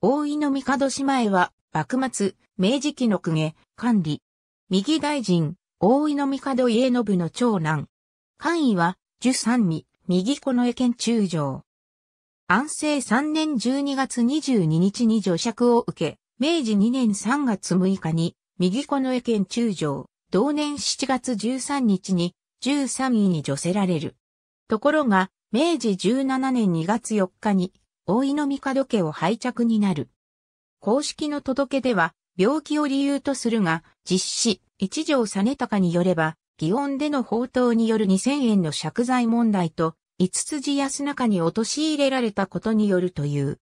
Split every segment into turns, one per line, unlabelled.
大井の帝姉
妹は、幕末、明治期の公家、管理。右大臣、大井の帝家信の長男。官位は、十三位、右子の江県中将。安政三年十二月二十二日に除爵を受け、明治二年三月六日に、右子の江県中将、同年七月十三日に、十三位に除せられる。ところが、明治十七年二月四日に、大井の帝家を廃着になる。公式の届けでは、病気を理由とするが、実施、一条実高によれば、祇園での宝刀による2000円の借財問題と、五辻安中に陥れられたことによるという。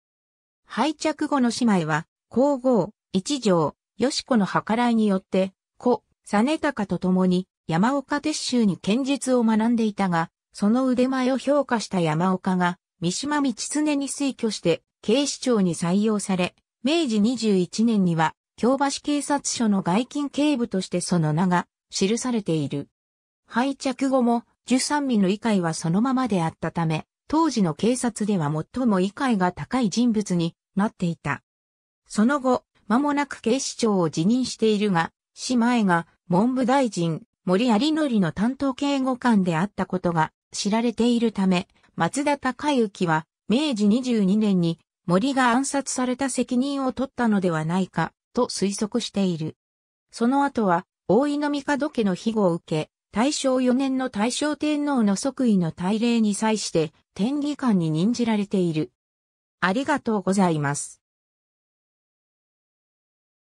廃着後の姉妹は、皇后、一条、吉子の計らいによって、子、実高と共に、山岡鉄州に剣術を学んでいたが、その腕前を評価した山岡が、三島道常に推挙して警視庁に採用され、明治21年には京橋警察署の外勤警部としてその名が記されている。廃着後も、十三味の異界はそのままであったため、当時の警察では最も異界が高い人物になっていた。その後、間もなく警視庁を辞任しているが、姉妹が文部大臣森有則の担当警護官であったことが知られているため、松田隆之は、明治22年に森が暗殺された責任を取ったのではないか、と推測している。その後は、大井の帝家の庇護を受け、大正4年の大正天皇の即位の大礼に際して、天理官に任じられている。ありがとうございます。